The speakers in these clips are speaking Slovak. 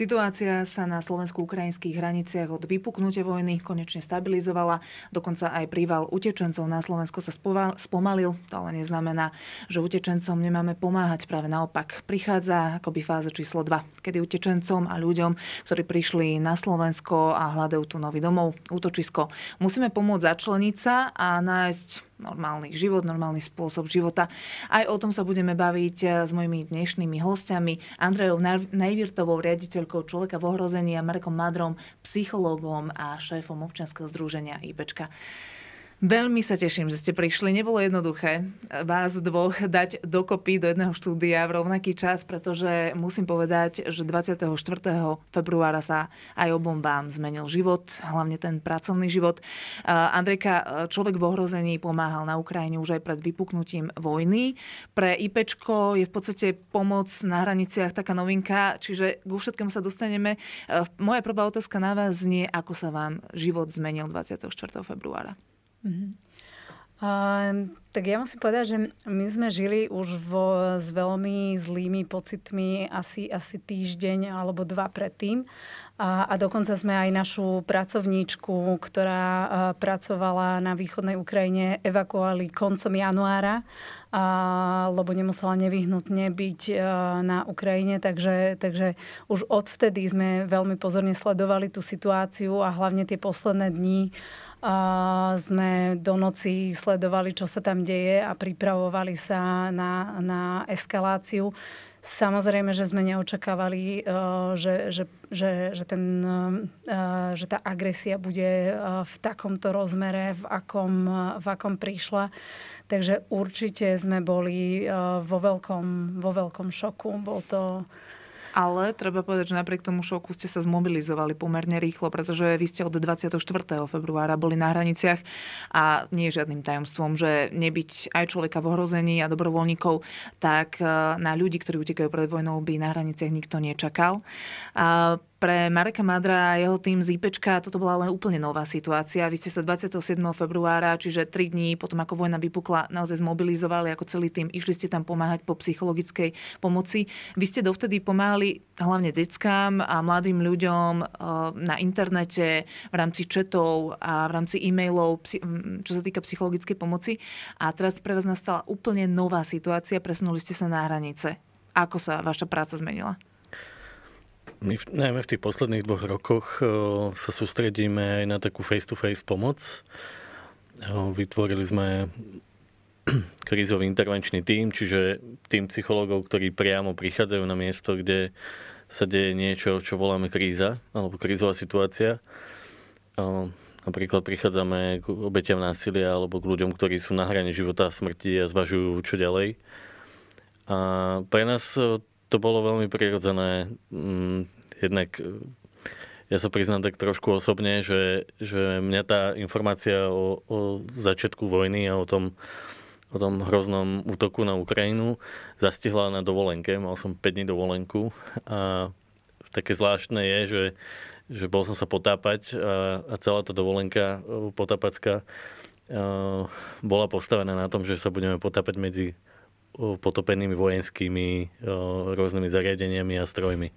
Situácia sa na slovensko-ukrajinských hraniciach od vypuknutia vojny konečne stabilizovala. Dokonca aj príval utečencov na Slovensko sa spomalil. To ale neznamená, že utečencom nemáme pomáhať. Práve naopak prichádza akoby fáza číslo 2, kedy utečencom a ľuďom, ktorí prišli na Slovensko a hľadajú tu nový domov, útočisko, musíme pomôcť začleniť sa a nájsť normálny život, normálny spôsob života. Aj o tom sa budeme baviť eh, s mojimi dnešnými hostiami, Andrejou Najvirtovou, riaditeľkou človeka v ohrození a Markom Madrom, psychológom a šéfom občianskeho združenia IPčka. Veľmi sa teším, že ste prišli. Nebolo jednoduché vás dvoch dať dokopy do jedného štúdia v rovnaký čas, pretože musím povedať, že 24. februára sa aj obom vám zmenil život, hlavne ten pracovný život. Andrejka, človek v ohrození pomáhal na Ukrajine už aj pred vypuknutím vojny. Pre IPčko je v podstate pomoc na hraniciach taká novinka, čiže ku všetkému sa dostaneme. E, moja prvá otázka na vás znie, ako sa vám život zmenil 24. februára. Uh, tak ja musím povedať, že my sme žili už vo, s veľmi zlými pocitmi asi, asi týždeň alebo dva predtým. A, a dokonca sme aj našu pracovníčku, ktorá uh, pracovala na východnej Ukrajine, evakuovali koncom januára, uh, lebo nemusela nevyhnutne byť uh, na Ukrajine. Takže, takže už odvtedy sme veľmi pozorne sledovali tú situáciu a hlavne tie posledné dní sme do noci sledovali, čo sa tam deje a pripravovali sa na, na eskaláciu. Samozrejme, že sme neočakávali, e, že, že, že, že, ten, e, e, že tá agresia bude v takomto rozmere, v akom, v akom prišla. Takže určite sme boli vo veľkom, vo veľkom šoku. Bol to, ale treba povedať, že napriek tomu šoku ste sa zmobilizovali pomerne rýchlo, pretože vy ste od 24. februára boli na hraniciach a nie je žiadnym tajomstvom, že nebyť aj človeka v ohrození a dobrovoľníkov, tak eh, na ľudí, ktorí utekajú pred vojnou, by na hraniciach nikto nečakal. A pre Mareka Madra a jeho tým z IPčka toto bola len úplne nová situácia. Vy ste sa 27. februára, čiže 3 dní potom, ako vojna vypukla, naozaj zmobilizovali ako celý tým. Išli ste tam pomáhať po psychologickej pomoci. Vy ste dovtedy pomáhali hlavne deckám a mladým ľuďom eh, na internete, v rámci četov a v rámci e-mailov, čo sa týka psychologickej pomoci. A teraz pre vás nastala úplne nová situácia. Presunuli ste sa na hranice. Ako sa vaša práca zmenila? My v, najmä v tých posledných dvoch rokoch eh, sa sústredíme aj na takú face-to-face pomoc. Eh, vytvorili sme krízový intervenčný tím, čiže tým psychológov, ktorí priamo prichádzajú na miesto, kde sa deje niečo, čo voláme kríza alebo krízová situácia. Eh, napríklad prichádzame k obetiam násilia alebo k ľuďom, ktorí sú na hrane života a smrti a zvažujú, čo ďalej. A pre nás to bolo veľmi prirodzené. Mm, jednak e, ja sa priznám tak trošku osobne, že, že mňa tá informácia o, o začiatku vojny a o tom, o tom hroznom útoku na Ukrajinu zastihla na dovolenke. Mal som 5 dní dovolenku a také zvláštne je, že, že bol som sa potápať a, a celá tá dovolenka e, potápacká e, bola postavená na tom, že sa budeme potápať medzi potopenými vojenskými rôznymi zariadeniami a strojmi.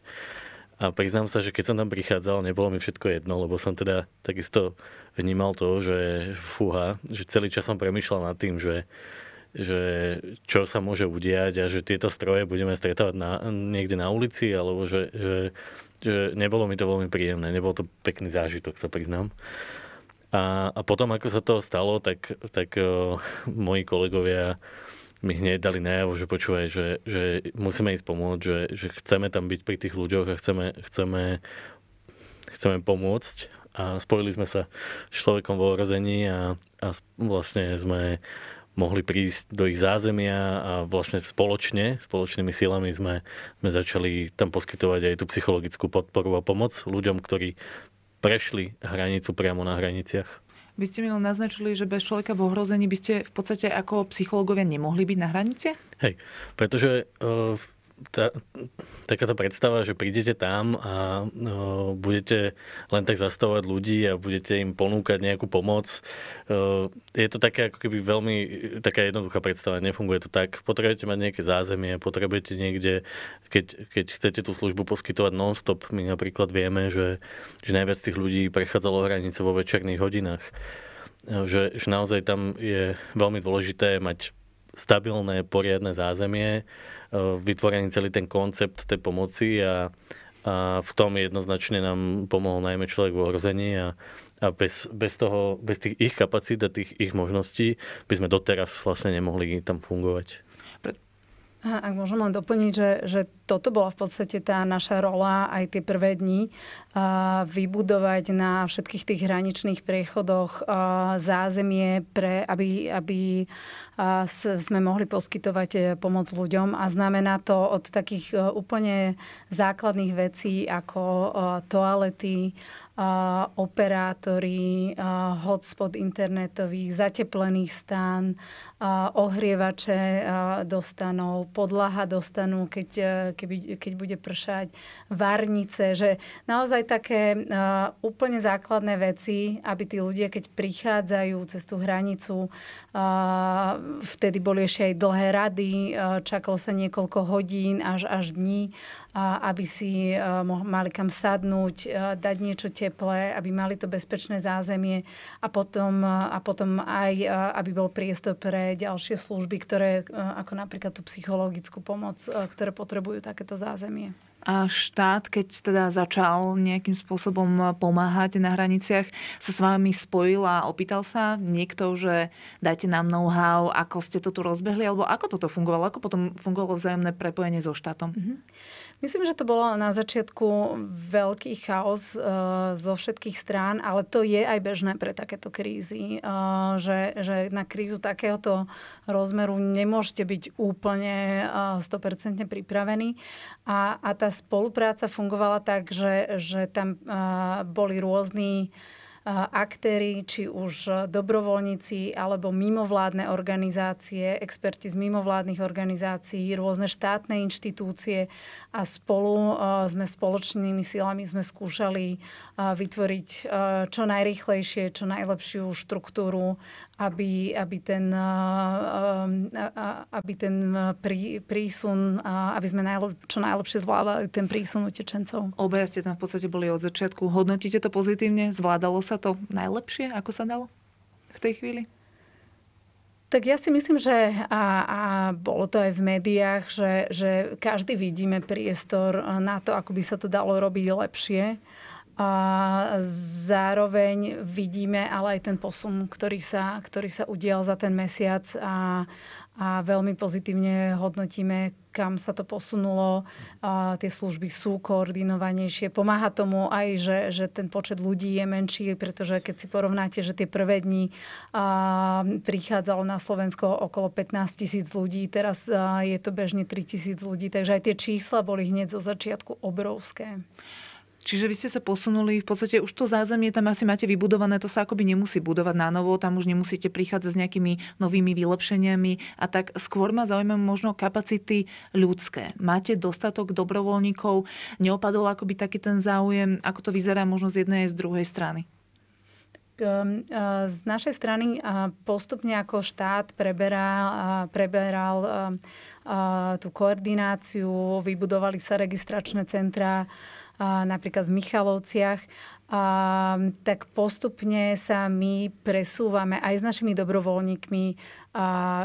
A priznám sa, že keď som tam prichádzal, nebolo mi všetko jedno, lebo som teda takisto vnímal to, že fúha, že celý čas som premyšľal nad tým, že, že čo sa môže udiať a že tieto stroje budeme stretávať na, niekde na ulici, alebo že, že, že nebolo mi to veľmi príjemné, nebol to pekný zážitok, sa priznám. A, a potom, ako sa to stalo, tak, tak o, moji kolegovia mi hneď dali najavo, že počúvaj, že, že musíme ísť pomôcť, že, že chceme tam byť pri tých ľuďoch a chceme, chceme, chceme pomôcť. A spojili sme sa s človekom vo ohrození a, a vlastne sme mohli prísť do ich zázemia a vlastne spoločne, spoločnými silami sme, sme začali tam poskytovať aj tú psychologickú podporu a pomoc ľuďom, ktorí prešli hranicu priamo na hraniciach. Vy ste mi len naznačili, že bez človeka v ohrození by ste v podstate ako psychológovia nemohli byť na hranici? Hej, pretože uh, tá, takáto predstava, že prídete tam a no, budete len tak zastavovať ľudí a budete im ponúkať nejakú pomoc, no, je to také ako keby veľmi taká jednoduchá predstava, nefunguje to tak. Potrebujete mať nejaké zázemie, potrebujete niekde, keď, keď chcete tú službu poskytovať non-stop, my napríklad vieme, že, že najviac tých ľudí prechádzalo hranice vo večerných hodinách. Že, že naozaj tam je veľmi dôležité mať stabilné, poriadne zázemie, E, vytvorený celý ten koncept tej pomoci a, a v tom jednoznačne nám pomohol najmä človek v ohrození a, a bez, bez, toho, bez tých ich kapacít a tých ich možností by sme doteraz vlastne nemohli tam fungovať ak môžem len doplniť, že, že toto bola v podstate tá naša rola aj tie prvé dni, vybudovať na všetkých tých hraničných priechodoch zázemie, pre, aby, aby sme mohli poskytovať e, pomoc ľuďom. A znamená to od takých e, úplne základných vecí ako e, toalety, operátory, hotspot internetových, zateplených stán, ohrievače dostanú, podlaha dostanú, keď, e, keby, keď bude pršať, varnice, že naozaj také e, úplne základné veci, aby tí ľudia, keď prichádzajú cez tú hranicu, e, vtedy boli ešte aj dlhé rady, čakalo sa niekoľko hodín až, až dní, aby si e, mali kam sadnúť, e, dať niečo teplé, aby mali to bezpečné zázemie a potom, e, a potom aj, aby bol priestor pre ďalšie služby, ktoré, ako napríklad tú psychologickú pomoc, ktoré potrebujú takéto zázemie. A štát, keď teda začal nejakým spôsobom pomáhať na hraniciach, sa s vami spojil a opýtal sa niekto, že dajte nám know-how, ako ste to tu rozbehli, alebo ako toto fungovalo, ako potom fungovalo vzájomné prepojenie so štátom? Mm-hmm. Myslím, že to bolo na začiatku veľký chaos uh, zo všetkých strán, ale to je aj bežné pre takéto krízy, uh, že, že na krízu takéhoto rozmeru nemôžete byť úplne uh, eh, 100% pripravení. A, a tá spolupráca fungovala tak, že, že tam uh, boli rôzni uh, aktéry, či už dobrovoľníci alebo mimovládne organizácie, experti z mimovládnych organizácií, rôzne štátne inštitúcie a spolu e, sme spoločnými silami sme skúšali e, vytvoriť e, čo najrychlejšie, čo najlepšiu štruktúru aby, aby ten, aby ten prí, prísun, aby sme najlep, čo najlepšie zvládali ten prísun utečencov. Obaja ste tam v podstate boli od začiatku. Hodnotíte to pozitívne? Zvládalo sa to najlepšie, ako sa dalo v tej chvíli? Tak ja si myslím, že a, a bolo to aj v médiách, že, že každý vidíme priestor na to, ako by sa to dalo robiť lepšie. A zároveň vidíme ale aj ten posun, ktorý sa, ktorý sa udial za ten mesiac a, a veľmi pozitívne hodnotíme, kam sa to posunulo. A tie služby sú koordinovanejšie. Pomáha tomu aj, že, že ten počet ľudí je menší, pretože keď si porovnáte, že tie prvé dni a, prichádzalo na Slovensko okolo 15 tisíc ľudí, teraz a, je to bežne 3 tisíc ľudí, takže aj tie čísla boli hneď zo začiatku obrovské. Čiže vy ste sa posunuli, v podstate už to zázemie tam asi máte vybudované, to sa akoby nemusí budovať na novo, tam už nemusíte prichádzať s nejakými novými vylepšeniami a tak skôr ma zaujímajú možno kapacity ľudské. Máte dostatok dobrovoľníkov, neopadol akoby taký ten záujem, ako to vyzerá možno z jednej aj z druhej strany? Z našej strany postupne ako štát preberal, preberal tú koordináciu, vybudovali sa registračné centrá, napríklad v Michalovciach, tak postupne sa my presúvame aj s našimi dobrovoľníkmi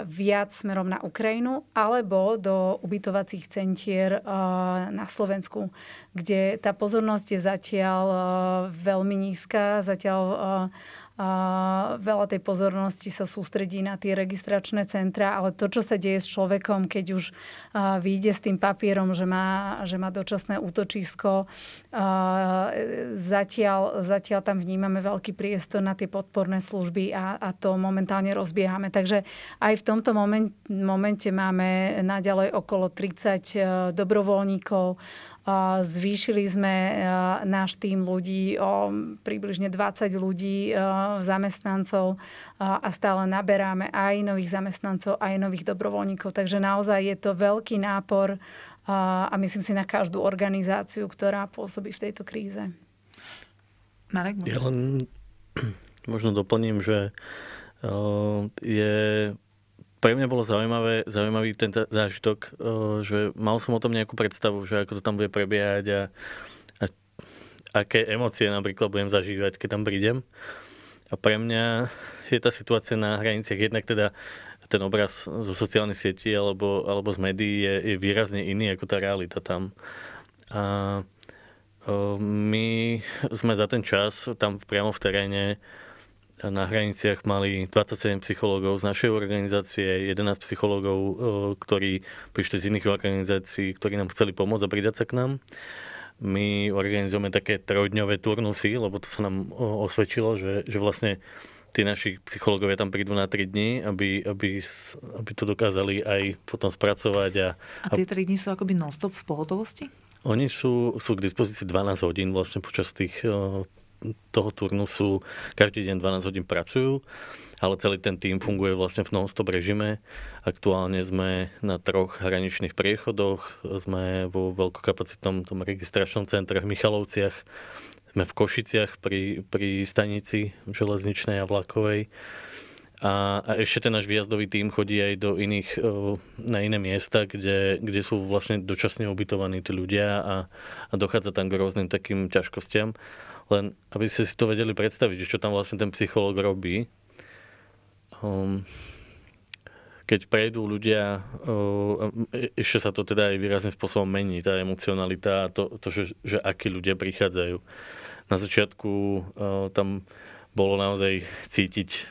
viac smerom na Ukrajinu alebo do ubytovacích centier na Slovensku, kde tá pozornosť je zatiaľ veľmi nízka, zatiaľ Uh, veľa tej pozornosti sa sústredí na tie registračné centra, ale to, čo sa deje s človekom, keď už uh, vyjde s tým papierom, že má, že má dočasné útočisko, uh, zatiaľ, zatiaľ tam vnímame veľký priestor na tie podporné služby a, a to momentálne rozbiehame. Takže aj v tomto moment, momente máme naďalej okolo 30 e, dobrovoľníkov, Zvýšili sme e, náš tým ľudí o približne 20 ľudí, e, zamestnancov e, a stále naberáme aj nových zamestnancov, aj nových dobrovoľníkov. Takže naozaj je to veľký nápor a myslím si na každú organizáciu, ktorá pôsobí v tejto kríze. Marek, ja len možno doplním, že je pre mňa bolo zaujímavé, zaujímavý ten zážitok, eh, že mal som o tom nejakú predstavu, že ako to tam bude prebiehať a, a aké emócie napríklad budem zažívať, keď tam prídem. A pre mňa je tá situácia na hraniciach jednak teda ten obraz zo sociálnych sietí alebo, alebo z médií je, je výrazne iný ako tá realita tam. A eh, my sme za ten čas tam priamo v teréne na hraniciach mali 27 psychológov z našej organizácie, 11 psychológov, eh, ktorí prišli z iných organizácií, ktorí nám chceli pomôcť a pridať sa k nám. My organizujeme také trojdňové turnusy, lebo to sa nám eh, osvedčilo, že, že vlastne tí naši psychológovia tam prídu na 3 dní, aby, aby, aby to dokázali aj potom spracovať. A, a tie 3 dní sú akoby non-stop v pohotovosti? Oni sú, sú k dispozícii 12 hodín vlastne počas tých eh, toho turnusu každý deň 12 hodín pracujú, ale celý ten tým funguje vlastne v non-stop režime. Aktuálne sme na troch hraničných priechodoch, sme vo veľkokapacitnom tom registračnom centre v Michalovciach, sme v Košiciach pri, pri stanici železničnej a vlakovej. A, a ešte ten náš výjazdový tým chodí aj do iných, e, na iné miesta, kde, kde sú vlastne dočasne ubytovaní tí ľudia a, a dochádza tam k rôznym takým ťažkostiam. Len aby ste si to vedeli predstaviť, čo tam vlastne ten psychológ robí. Um, keď prejdú ľudia, uh, e, ešte sa to teda aj výrazným spôsobom mení, tá emocionalita a to, to že, že akí ľudia prichádzajú. Na začiatku uh, tam bolo naozaj cítiť,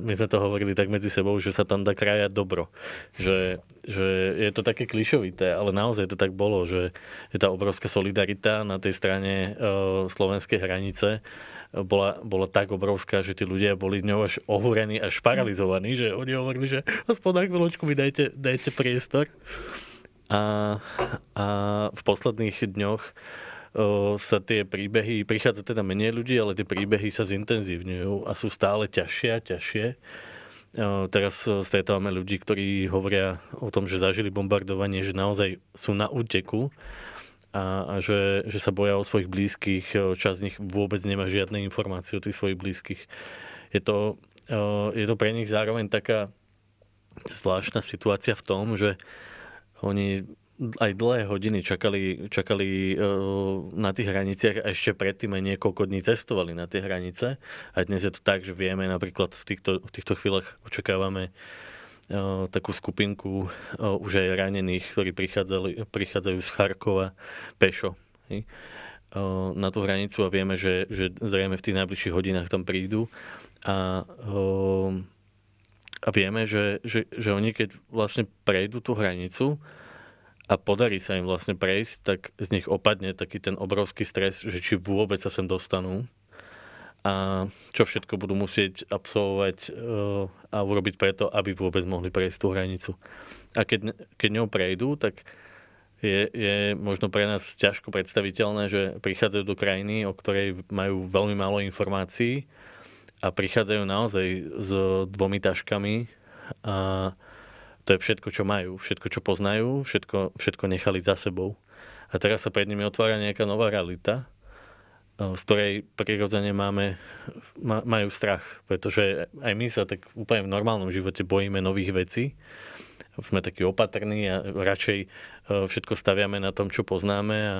my sme to hovorili tak medzi sebou, že sa tam dá krajať dobro. Že, že je to také klišovité, ale naozaj to tak bolo, že že tá obrovská solidarita na tej strane e, slovenskej hranice bola, bola tak obrovská, že tí ľudia boli ňou až ohúrení, až paralizovaní, že oni hovorili, že aspoň na chvíľočku mi dajte, dajte priestor. A, a v posledných dňoch sa tie príbehy, prichádza teda menej ľudí, ale tie príbehy sa zintenzívňujú a sú stále ťažšie a ťažšie. Teraz stretávame ľudí, ktorí hovoria o tom, že zažili bombardovanie, že naozaj sú na úteku a, a že, že sa boja o svojich blízkych, čas z nich vôbec nemá žiadne informácie o tých svojich blízkych. Je to, je to pre nich zároveň taká zvláštna situácia v tom, že oni aj dlhé hodiny čakali, čakali e, na tých hraniciach a ešte predtým aj niekoľko dní cestovali na tie hranice. A dnes je to tak, že vieme napríklad v týchto, v týchto chvíľach očakávame e, takú skupinku e, už aj ranených, ktorí prichádzajú z Charkova pešo na tú hranicu a vieme, že, že zrejme v tých najbližších hodinách tam prídu. A, a vieme, že, že, že oni keď vlastne prejdú tú hranicu, a podarí sa im vlastne prejsť, tak z nich opadne taký ten obrovský stres, že či vôbec sa sem dostanú a čo všetko budú musieť absolvovať e, a urobiť preto, aby vôbec mohli prejsť tú hranicu. A keď, keď ňou prejdú, tak je, je možno pre nás ťažko predstaviteľné, že prichádzajú do krajiny, o ktorej majú veľmi málo informácií a prichádzajú naozaj s dvomi taškami a to je všetko, čo majú, všetko, čo poznajú, všetko, všetko nechali za sebou. A teraz sa pred nimi otvára nejaká nová realita, e, z ktorej prirodzene máme, majú strach, pretože aj my sa tak úplne v normálnom živote bojíme nových vecí. Sme takí opatrní a radšej e, všetko staviame na tom, čo poznáme a,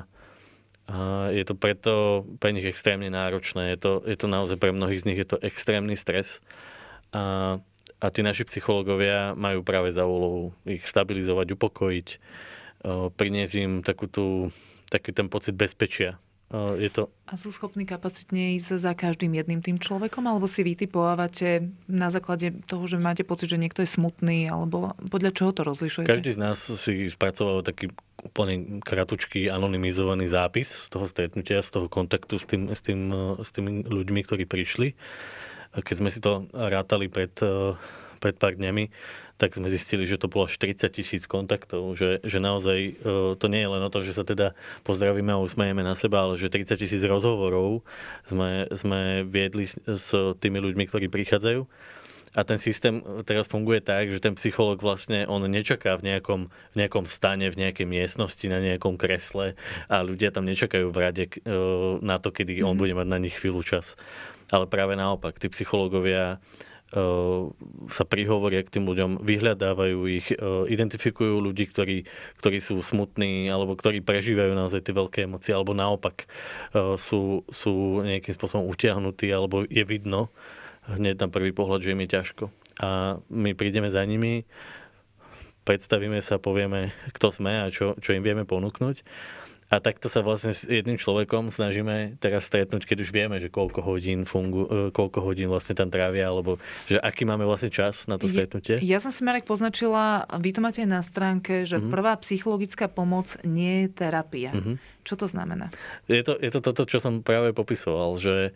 a je to preto pre nich extrémne náročné. Je to, je to naozaj pre mnohých z nich je to extrémny stres. A a tí naši psychológovia majú práve za úlohu ich stabilizovať, upokojiť, e, priniesť im takú tú, taký ten pocit bezpečia. E, je to... A sú schopní kapacitne ísť za každým jedným tým človekom? Alebo si vytipovávate na základe toho, že máte pocit, že niekto je smutný? Alebo podľa čoho to rozlišujete? Každý z nás si spracoval taký úplne kratučký anonymizovaný zápis z toho stretnutia, z toho kontaktu s, tým, s, tým, e, s tými ľuďmi, ktorí prišli keď sme si to rátali pred, eh, pred pár dňami, tak sme zistili, že to bolo až 30 tisíc kontaktov, že, že naozaj eh, to nie je len o to, že sa teda pozdravíme a usmejeme na seba, ale že 30 tisíc rozhovorov sme, sme viedli s, s tými ľuďmi, ktorí prichádzajú. A ten systém eh, teraz funguje tak, že ten psychológ vlastne, on nečaká v nejakom, v nejakom stane, v nejakej miestnosti, na nejakom kresle a ľudia tam nečakajú v rade na to, kedy on mhm. bude mať na nich chvíľu čas ale práve naopak, tí psychológovia e, sa prihovoria k tým ľuďom, vyhľadávajú ich, e, identifikujú ľudí, ktorí, ktorí sú smutní alebo ktorí prežívajú naozaj tie veľké emócie, alebo naopak e, sú, sú nejakým spôsobom utiahnutí alebo je vidno hneď na prvý pohľad, že im je ťažko. A my prídeme za nimi, predstavíme sa, povieme, kto sme a čo, čo im vieme ponúknuť a takto sa vlastne s jedným človekom snažíme teraz stretnúť, keď už vieme, že koľko hodín, fungu, e, koľko hodín vlastne tam trávia, alebo že aký máme vlastne čas na to stretnutie. Ja, ja som si Marek poznačila, vy to máte aj na stránke, že mm-hmm. prvá psychologická pomoc nie je terapia. Mm-hmm. Čo to znamená? Je to, je to toto, čo som práve popisoval, že,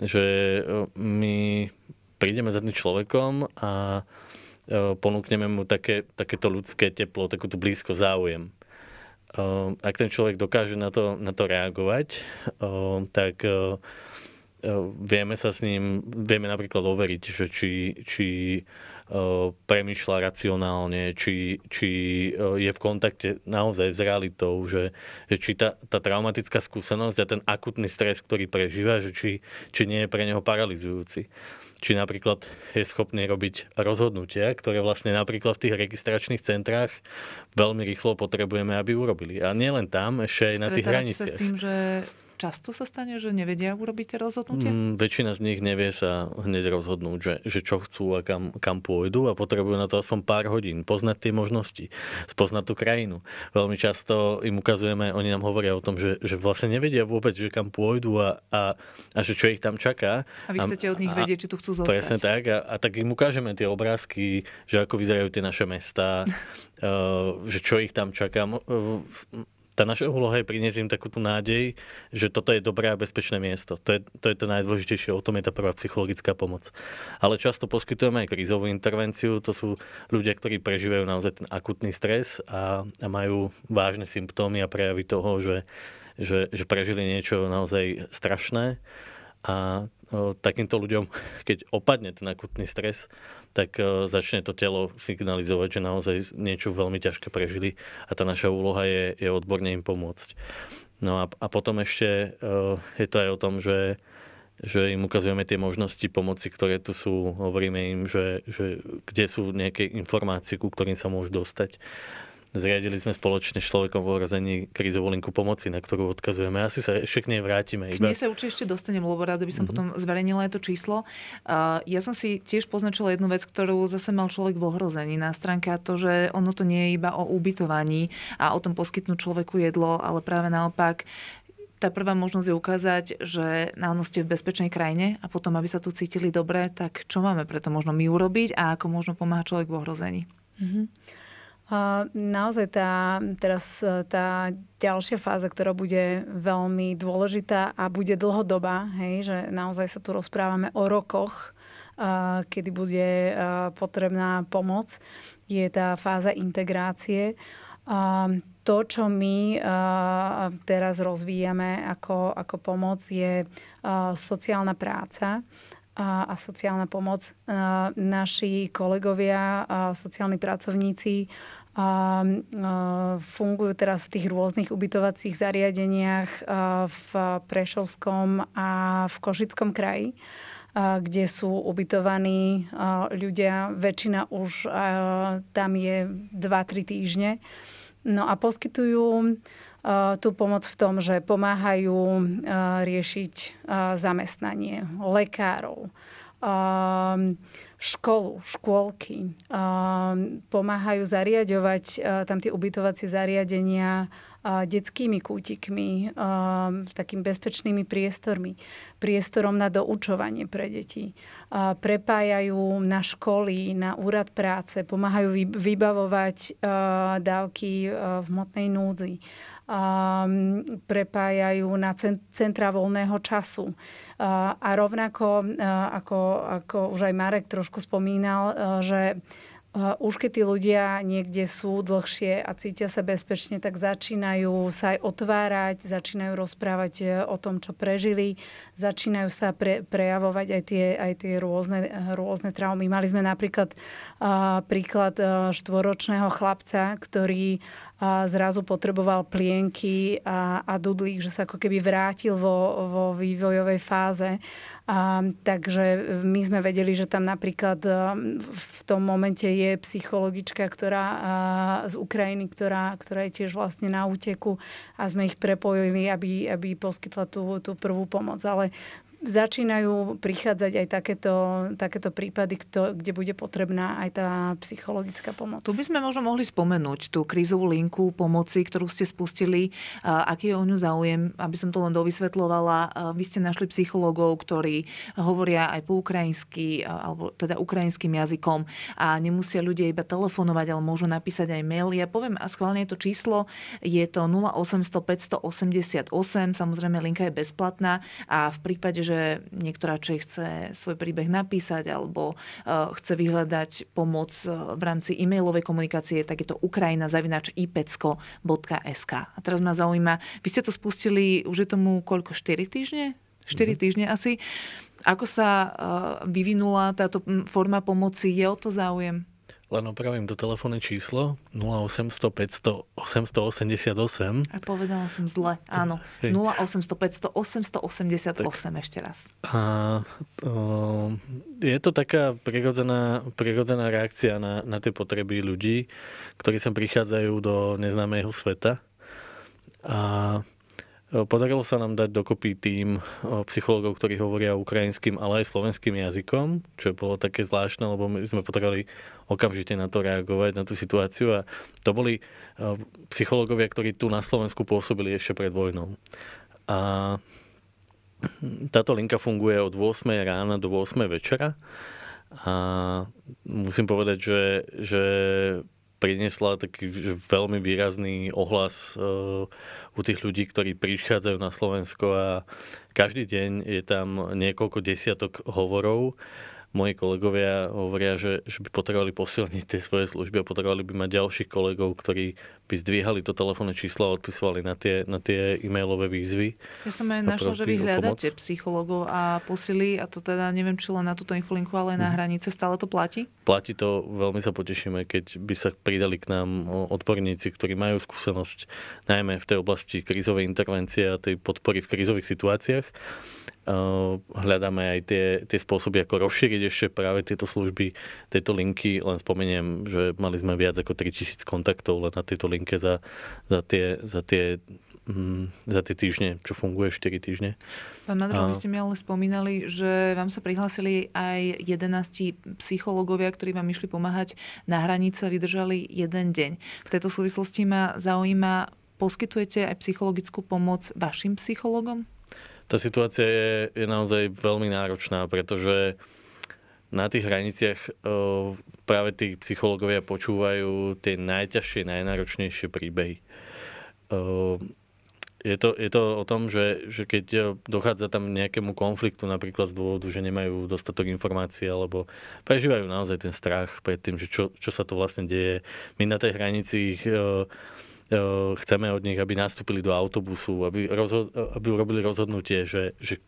že e, my prídeme za tým človekom a e, ponúkneme mu také, takéto ľudské teplo, takúto blízko záujem ak ten človek dokáže na to, na to reagovať, tak vieme sa s ním, vieme napríklad overiť, že či, či premýšľa racionálne, či, či je v kontakte naozaj s realitou, že, že či tá, tá traumatická skúsenosť a ten akutný stres, ktorý prežíva, že či, či nie je pre neho paralizujúci či napríklad je schopný robiť rozhodnutia, ktoré vlastne napríklad v tých registračných centrách veľmi rýchlo potrebujeme, aby urobili. A nielen tam, ešte aj na tých hraniciach. sa s tým, že často sa stane, že nevedia urobiť tie rozhodnutie. Mm, väčšina z nich nevie sa hneď rozhodnúť, že, že čo chcú a kam, kam pôjdu a potrebujú na to aspoň pár hodín poznať tie možnosti, spoznať tú krajinu. Veľmi často im ukazujeme, oni nám hovoria o tom, že, že vlastne nevedia vôbec, že kam pôjdu a, a, a že čo ich tam čaká. A vy chcete od nich a, vedieť, či tu chcú zostať. Presne tak a, a tak im ukážeme tie obrázky, že ako vyzerajú tie naše mesta, uh, že čo ich tam čaká. Uh, tá naša úloha je priniesť im takú tú nádej, že toto je dobré a bezpečné miesto. To je, to je to najdôležitejšie, o tom je tá prvá psychologická pomoc. Ale často poskytujeme aj krízovú intervenciu, to sú ľudia, ktorí prežívajú naozaj ten akutný stres a, a majú vážne symptómy a prejavy toho, že, že, že prežili niečo naozaj strašné a takýmto ľuďom, keď opadne ten akutný stres, tak začne to telo signalizovať, že naozaj niečo veľmi ťažké prežili a tá naša úloha je, je odborne im pomôcť. No a, a potom ešte je to aj o tom, že, že im ukazujeme tie možnosti pomoci, ktoré tu sú, hovoríme im, že, že kde sú nejaké informácie, ku ktorým sa môžu dostať. Zriadili sme spoločne s človekom v ohrození krízovú linku pomoci, na ktorú odkazujeme. Asi sa ešte k nej vrátime. Iba... K nej sa určite ešte dostanem, lebo rád by som mm-hmm. potom zverejnila aj to číslo. Uh, ja som si tiež poznačila jednu vec, ktorú zase mal človek v ohrození na stránke a to, že ono to nie je iba o ubytovaní a o tom poskytnúť človeku jedlo, ale práve naopak tá prvá možnosť je ukázať, že na ste v bezpečnej krajine a potom, aby sa tu cítili dobre, tak čo máme preto možno my urobiť a ako možno pomáha človek v ohrození. Mm-hmm. Naozaj tá, teraz e, tá ďalšia fáza, ktorá bude veľmi dôležitá a bude dlhodobá, hej, že naozaj sa tu rozprávame o rokoch, e, kedy bude e, potrebná pomoc, je tá fáza integrácie. To, čo my teraz rozvíjame ako, ako pomoc, je sociálna práca a sociálna pomoc. Naši kolegovia, sociálni pracovníci a fungujú teraz v tých rôznych ubytovacích zariadeniach v Prešovskom a v Košickom kraji kde sú ubytovaní ľudia. Väčšina už tam je 2-3 týždne. No a poskytujú tú pomoc v tom, že pomáhajú riešiť zamestnanie lekárov, Ehm, školu, škôlky, ehm, pomáhajú zariadovať e, tam tie ubytovacie zariadenia e, detskými kútikmi, ehm, takými bezpečnými priestormi, priestorom na doučovanie pre deti. E, prepájajú na školy, na úrad práce, pomáhajú vybavovať dávky v motnej núdzi prepájajú na centra voľného času. A rovnako, ako, ako už aj Marek trošku spomínal, že už keď tí ľudia niekde sú dlhšie a cítia sa bezpečne, tak začínajú sa aj otvárať, začínajú rozprávať e, o tom, čo prežili, začínajú sa pre, prejavovať aj tie, aj tie rôzne, rôzne traumy. Mali sme napríklad uh, príklad uh, štvoročného chlapca, ktorý uh, a zrazu potreboval plienky a, a dudlík, že sa ako keby vrátil vo, vo vývojovej fáze. A, takže my sme vedeli, že tam napríklad v tom momente je psychologička ktorá, z Ukrajiny, ktorá, ktorá je tiež vlastne na úteku a sme ich prepojili, aby, aby poskytla tú, tú prvú pomoc. Ale začínajú prichádzať aj takéto, takéto prípady, kto, kde bude potrebná aj tá psychologická pomoc. Tu by sme možno mohli spomenúť tú krízovú linku pomoci, ktorú ste spustili. Aký je o ňu záujem? Aby som to len dovysvetlovala, vy ste našli psychológov, ktorí hovoria aj po ukrajinsky, alebo teda ukrajinským jazykom a nemusia ľudia iba telefonovať, ale môžu napísať aj mail. Ja poviem a schválne to číslo, je to 0800 588, samozrejme linka je bezplatná a v prípade, že že niektorá radšej chce svoj príbeh napísať alebo e, chce vyhľadať pomoc e, v rámci e-mailovej komunikácie, tak je to ukrajina zavinač ipecko.sk. A teraz ma zaujíma, vy ste to spustili už je tomu koľko, 4 týždne? 4 mm-hmm. týždne asi. Ako sa e, vyvinula táto forma pomoci? Je o to záujem? Len opravím to telefónne číslo 0800 500 888. A povedala som zle, áno. 0800 500 888 tak. ešte raz. A, o, je to taká prirodzená, prirodzená reakcia na, na tie potreby ľudí, ktorí sem prichádzajú do neznámeho sveta. A Eh, podarilo sa nám dať dokopy tým eh, psychológov, ktorí hovoria ukrajinským, ale aj slovenským jazykom, čo bolo také zvláštne, lebo my sme potrebovali okamžite na to reagovať, na tú situáciu. A to boli eh, psychológovia, ktorí tu na Slovensku pôsobili ešte pred vojnou. A táto linka funguje od 8 rána do 8 večera. A musím povedať, že, že priniesla taký veľmi výrazný ohlas eh, u tých ľudí, ktorí prichádzajú na Slovensko a každý deň je tam niekoľko desiatok hovorov moji kolegovia hovoria, že, že by potrebovali posilniť tie svoje služby a potrebovali by mať ďalších kolegov, ktorí by zdvíhali to telefónne číslo a odpisovali na tie, na tie e-mailové výzvy. Ja som aj našla, že vy hľadáte psychologov a posily a to teda neviem, či len na túto infolinku, ale aj na mm. hranice. Stále to platí? Platí to, veľmi sa potešíme, keď by sa pridali k nám odborníci, ktorí majú skúsenosť najmä v tej oblasti krízovej intervencie a tej podpory v krízových situáciách hľadáme aj tie, tie spôsoby, ako rozšíriť ešte práve tieto služby, tieto linky. Len spomeniem, že mali sme viac ako 3000 kontaktov len na tejto linke za, za, tie, za, tie, mm, za tie týždne, čo funguje 4 týždne. Pán Madro, vy ste mi ale spomínali, že vám sa prihlásili aj 11 psychológovia, ktorí vám išli pomáhať na hranice, vydržali jeden deň. V tejto súvislosti ma zaujíma, poskytujete aj psychologickú pomoc vašim psychologom? tá situácia je, je naozaj veľmi náročná, pretože na tých hraniciach eh, práve tí psychológovia počúvajú tie najťažšie, najnáročnejšie príbehy. Eh, je to, je to o tom, že, že keď eh, dochádza tam nejakému konfliktu, napríklad z dôvodu, že nemajú dostatok informácií, alebo prežívajú naozaj ten strach pred tým, že čo, čo sa to vlastne deje. My na tej hranici... O, E, chceme od nich, aby nastúpili do autobusu, aby, rozho- e, aby urobili rozhodnutie, že, že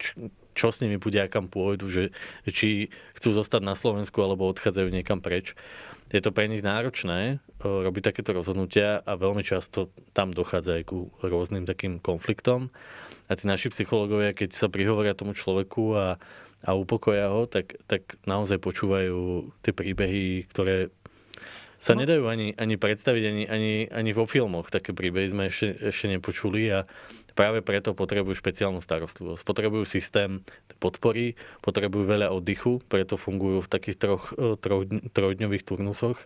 čo s nimi bude a kam pôjdu, že, či chcú zostať na Slovensku alebo odchádzajú niekam preč. Je to pre nich náročné e, robiť takéto rozhodnutia a veľmi často tam dochádza aj ku rôznym takým konfliktom. A tí naši psychológovia, keď sa prihovoria tomu človeku a, a upokoja ho, tak, tak naozaj počúvajú tie príbehy, ktoré sa no. nedajú ani, ani predstaviť, ani, ani, ani vo filmoch také príbehy sme ešte, ešte nepočuli a práve preto potrebujú špeciálnu starostlivosť. Potrebujú systém podpory, potrebujú veľa oddychu, preto fungujú v takých troch, e, troch, trojdňových turnusoch.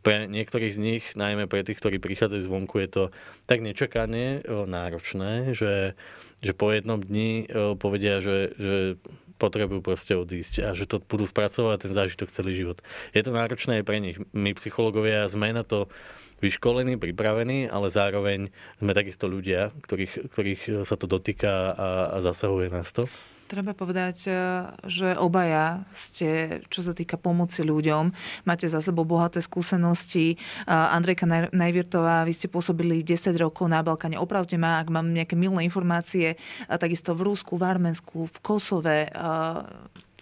Pre niektorých z nich, najmä pre tých, ktorí prichádzajú zvonku, je to tak nečakanie e, náročné, že, že po jednom dni e, povedia, že, že potrebujú proste odísť a že to budú spracovať ten zážitok celý život. Je to náročné aj pre nich. My psychológovia sme na to vyškolení, pripravení, ale zároveň sme takisto ľudia, ktorých, ktorých sa to dotýka a, a zasahuje nás to. Treba povedať, e, že obaja ste, čo sa týka pomoci ľuďom, máte za sebou bohaté skúsenosti. E, Andrejka Najvirtová, vy ste pôsobili 10 rokov na Balkáne. Opravte ma, ak mám nejaké milné informácie, takisto v Rusku, v Arménsku, v Kosove e,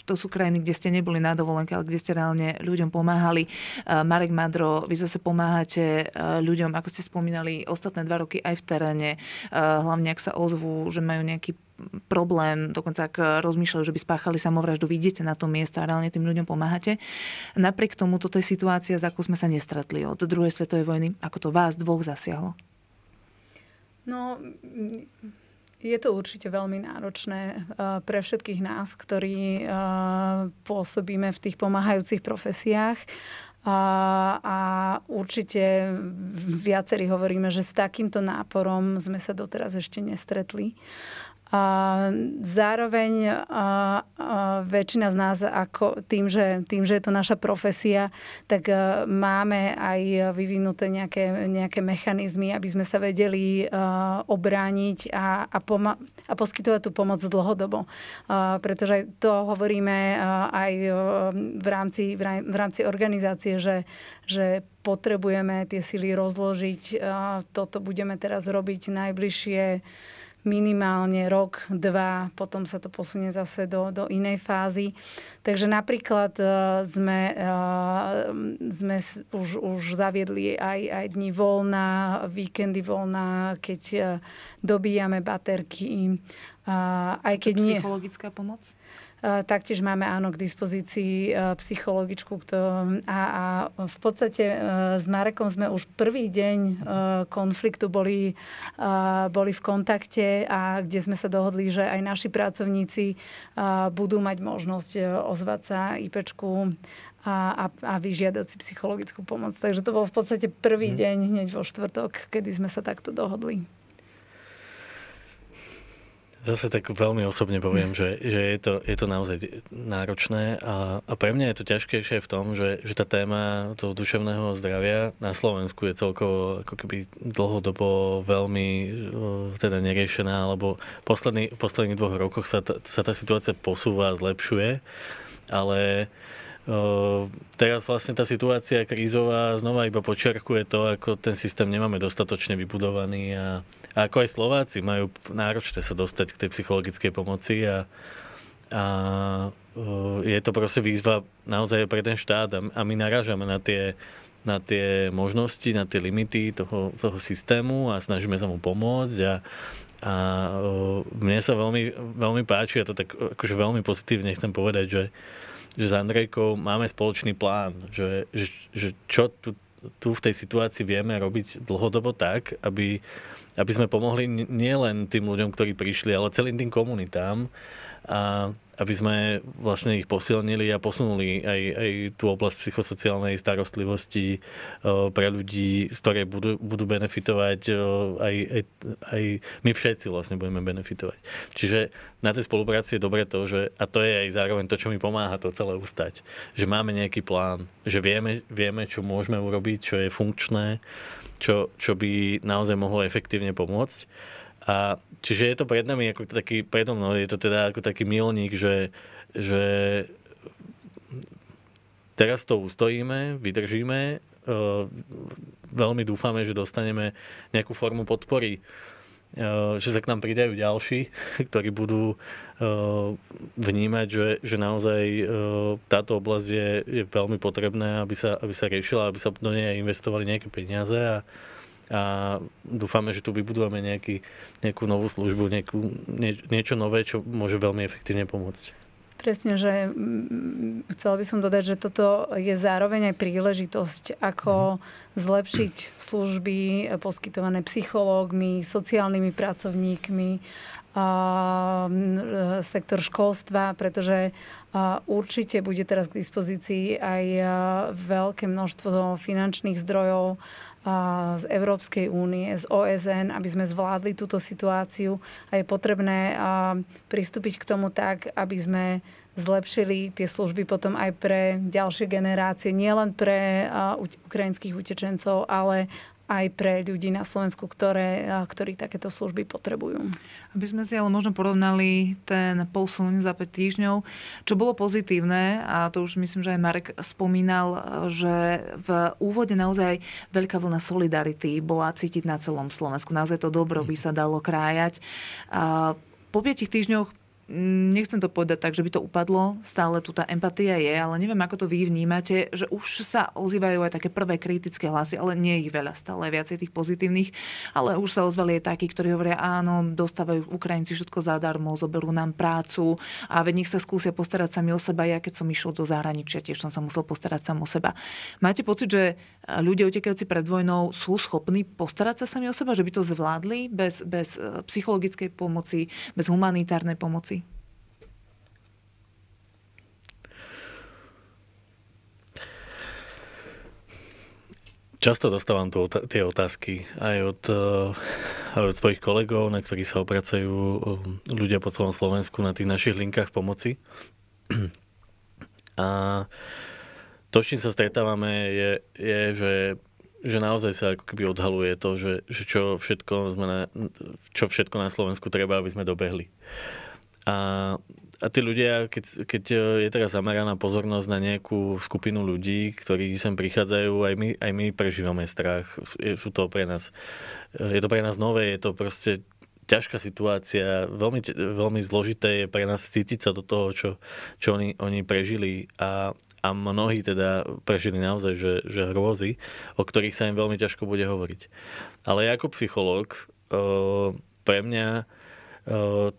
to sú krajiny, kde ste neboli na dovolenke, ale kde ste reálne ľuďom pomáhali. Eh, Marek Madro, vy zase pomáhate eh, ľuďom, ako ste spomínali, ostatné dva roky aj v teréne, eh, hlavne ak sa ozvú, že majú nejaký problém, dokonca ak rozmýšľajú, že by spáchali samovraždu, vidíte na to miesto a reálne tým ľuďom pomáhate. Napriek tomu toto je situácia, za akú sme sa nestratli od druhej svetovej vojny. Ako to vás dvoch zasiahlo? No, je to určite veľmi náročné eh, pre všetkých nás, ktorí eh, pôsobíme v tých pomáhajúcich profesiách. A, a určite viacerí hovoríme, že s takýmto náporom sme sa doteraz ešte nestretli. Zároveň väčšina z nás ako tým, že, tým, že je to naša profesia, tak e, máme aj vyvinuté nejaké, nejaké mechanizmy, aby sme sa vedeli e, obrániť a, a, pom- a poskytovať tú pomoc dlhodobo. E, pretože to hovoríme aj v rámci, v rámci organizácie, že, že potrebujeme tie sily rozložiť. Toto budeme teraz robiť najbližšie minimálne rok, dva, potom sa to posunie zase do, do inej fázy. Takže napríklad e, sme, e, sme už, už zaviedli aj, aj dni voľna, víkendy voľna, keď e, dobíjame baterky. aj keď psychologická nie. pomoc? E, taktiež máme áno k dispozícii e, psychologičku a, a v podstate e, s Marekom sme už prvý deň konfliktu boli, boli v kontakte a kde sme sa dohodli, že aj naši pracovníci budú mať možnosť ozvať sa IPčku a, a, a vyžiadať si psychologickú pomoc. Takže to bol v podstate prvý mhm. deň hneď vo štvrtok, kedy sme sa takto dohodli zase tak veľmi osobne poviem, že, že je, to, je to naozaj náročné a, a pre mňa je to ťažkejšie v tom, že, že tá téma toho duševného zdravia na Slovensku je celkovo ako keby dlhodobo veľmi eh, teda neriešená, alebo v posledný, posledných dvoch rokoch sa, t- sa tá situácia posúva a zlepšuje, ale eh, teraz vlastne tá situácia krízová znova iba počiarkuje to, ako ten systém nemáme dostatočne vybudovaný a a ako aj Slováci majú náročné sa dostať k tej psychologickej pomoci a, a e, je to proste výzva naozaj pre ten štát a, a my naražame na tie, na tie možnosti, na tie limity toho, toho systému a snažíme sa mu pomôcť a, a e, mne sa veľmi, veľmi páči, ja to tak akože veľmi pozitívne chcem povedať, že, že s Andrejkou máme spoločný plán, že, že, že čo tu tu v tej situácii vieme robiť dlhodobo tak, aby, aby sme pomohli nielen tým ľuďom, ktorí prišli, ale celým tým komunitám. A aby sme vlastne ich posilnili a posunuli aj, aj tú oblasť psychosociálnej starostlivosti eh, pre ľudí, z ktorej budú, budú benefitovať eh, aj, aj, aj my všetci vlastne budeme benefitovať. Čiže na tej spolupráci je dobre to, že, a to je aj zároveň to, čo mi pomáha to celé ustať, že máme nejaký plán, že vieme, vieme čo môžeme urobiť, čo je funkčné, čo, čo by naozaj mohlo efektívne pomôcť a čiže je to pred nami ako taký, predo mnou je to teda ako taký milník, že, že teraz to ustojíme, vydržíme, e, veľmi dúfame, že dostaneme nejakú formu podpory e, že sa k nám pridajú ďalší, ktorí budú e, vnímať, že, že naozaj táto oblasť je, je veľmi potrebná, aby sa, aby sa riešila, aby sa do nej investovali nejaké peniaze a, a dúfame, že tu vybudujeme nejaký, nejakú novú službu, nejakú, nie, niečo nové, čo môže veľmi efektívne pomôcť. Presne, že mm, chcela by som dodať, že toto je zároveň aj príležitosť, ako mhm. zlepšiť služby eh, poskytované psychológmi, sociálnymi pracovníkmi, a mm, eh, sektor školstva, pretože určite bude teraz k dispozícii aj eh, veľké množstvo finančných zdrojov z Európskej únie, z OSN, aby sme zvládli túto situáciu a je potrebné pristúpiť k tomu tak, aby sme zlepšili tie služby potom aj pre ďalšie generácie, nielen pre ukrajinských utečencov, ale aj pre ľudí na Slovensku, ktoré, ktorí takéto služby potrebujú. Aby sme si ale možno porovnali ten posun za 5 týždňov, čo bolo pozitívne, a to už myslím, že aj Marek spomínal, že v úvode naozaj veľká vlna solidarity bola cítiť na celom Slovensku. Naozaj to dobro by sa dalo krájať. A po 5 týždňoch Mm, nechcem to povedať tak, že by to upadlo, stále tu tá empatia je, ale neviem, ako to vy vnímate, že už sa ozývajú aj také prvé kritické hlasy, ale nie je ich veľa, stále viacej tých pozitívnych, ale už sa ozvali aj takí, ktorí hovoria, áno, dostávajú Ukrajinci všetko zadarmo, zoberú nám prácu a veď nech sa skúsia postarať sami o seba. Ja keď som išiel do zahraničia, tiež som sa musel postarať sám o seba. Máte pocit, že eh, ľudia utekajúci pred vojnou sú schopní postarať sa sami o seba, že by to zvládli bez, bez eh, psychologickej pomoci, bez humanitárnej pomoci? Často dostávam tu ota- tie otázky aj od, uh, od svojich kolegov, na ktorých sa opracajú eh, ľudia po celom Slovensku na tých našich linkách pomoci. A to, s čím sa stretávame, je, je že, že naozaj sa ako keby odhaluje to, že, že čo, všetko sme na, čo všetko na Slovensku treba, aby sme dobehli. A a tí ľudia, keď, keď e, je teraz zameraná pozornosť na nejakú skupinu ľudí, ktorí sem prichádzajú, aj my, aj my prežívame strach. Sú to pre nás, e, je to pre nás nové, je to proste ťažká situácia, veľmi, veľmi zložité je pre nás cítiť sa do toho, čo, čo oni, oni prežili a, a mnohí teda prežili naozaj, že, že hrôzy, o ktorých sa im veľmi ťažko bude hovoriť. Ale ja ako psychológ, e, pre mňa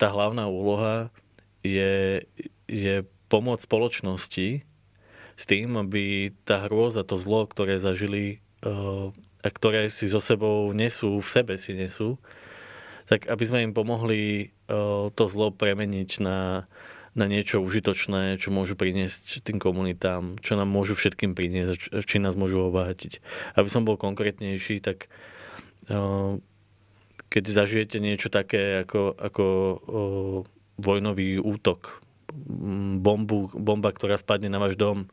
tá hlavná úloha je, je pomoc spoločnosti s tým, aby tá hrôza, to zlo, ktoré zažili eh, a ktoré si so sebou nesú, v sebe si nesú, tak aby sme im pomohli eh, to zlo premeniť na, na niečo užitočné, čo môžu priniesť tým komunitám, čo nám môžu všetkým priniesť, či nás môžu obohatiť. Aby som bol konkrétnejší, tak eh, keď zažijete niečo také, ako, ako vojnový útok, bombu, bomba, ktorá spadne na váš dom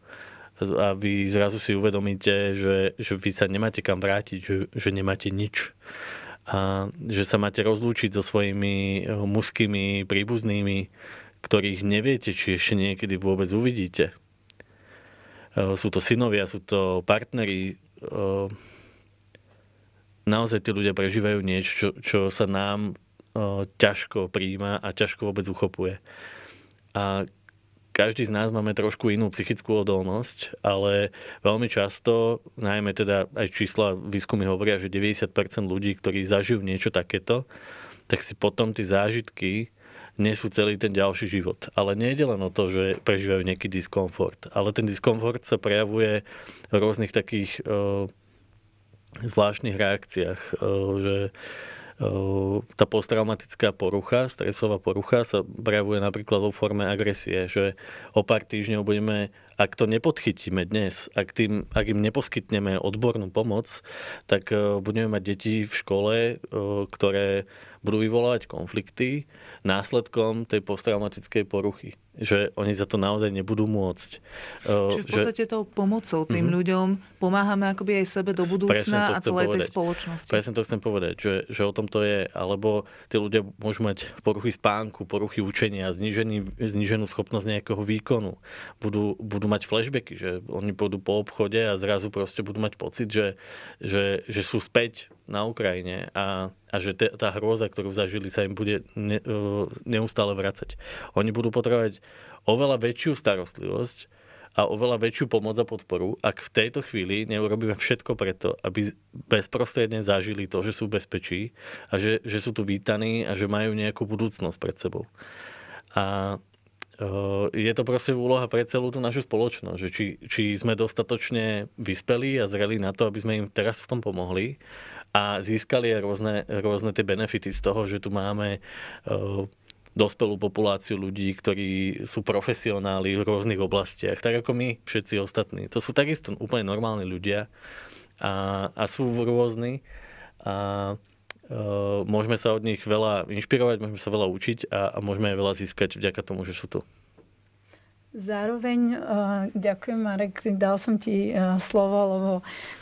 a vy zrazu si uvedomíte, že, že vy sa nemáte kam vrátiť, že, že nemáte nič a že sa máte rozlúčiť so svojimi eh, mužskými príbuznými, ktorých neviete, či ešte niekedy vôbec uvidíte. Eh, sú to synovia, sú to partneri. Eh, naozaj tí ľudia prežívajú niečo, čo, čo sa nám ťažko príjima a ťažko vôbec uchopuje. A každý z nás máme trošku inú psychickú odolnosť, ale veľmi často, najmä teda aj čísla výskumy hovoria, že 90% ľudí, ktorí zažijú niečo takéto, tak si potom tie zážitky nesú celý ten ďalší život. Ale nie je len o to, že prežívajú nejaký diskomfort, ale ten diskomfort sa prejavuje v rôznych takých e, zvláštnych reakciách, e, že Ehm, tá posttraumatická porucha, stresová porucha sa prejavuje napríklad vo forme agresie, že o pár týždňov budeme, ak to nepodchytíme dnes, ak, tým, ak im neposkytneme odbornú pomoc, tak ehm, budeme mať deti v škole, ehm, ktoré budú vyvolávať konflikty následkom tej posttraumatickej poruchy. Že oni za to naozaj nebudú môcť. Eh, Čiže v že... podstate tou pomocou tým mm-hmm. ľuďom pomáhame akoby aj sebe do budúcna a celej povedať. tej spoločnosti. Presne to chcem povedať, že, že o tom to je. Alebo tí ľudia môžu mať poruchy spánku, poruchy učenia, znižený, zniženú schopnosť nejakého výkonu. Budú, budú mať flashbacky, že oni pôjdu po obchode a zrazu proste budú mať pocit, že, že, že sú späť na Ukrajine a a že te, tá hrôza, ktorú zažili, sa im bude ne, e, neustále vracať. Oni budú potrebovať oveľa väčšiu starostlivosť a oveľa väčšiu pomoc a podporu, ak v tejto chvíli neurobíme všetko preto, aby bezprostredne zažili to, že sú bezpečí a že, že sú tu vítaní a že majú nejakú budúcnosť pred sebou. A e, je to proste úloha pre celú tú našu spoločnosť, že či, či sme dostatočne vyspeli a zreli na to, aby sme im teraz v tom pomohli a získali aj rôzne, rôzne tie benefity z toho, že tu máme e, dospelú populáciu ľudí, ktorí sú profesionáli v rôznych oblastiach, tak ako my všetci ostatní. To sú takisto úplne normálni ľudia a, a sú rôzni a e, môžeme sa od nich veľa inšpirovať, môžeme sa veľa učiť a, a môžeme aj veľa získať vďaka tomu, že sú tu. Zároveň eh, ďakujem, Marek, dal som ti eh, slovo, lebo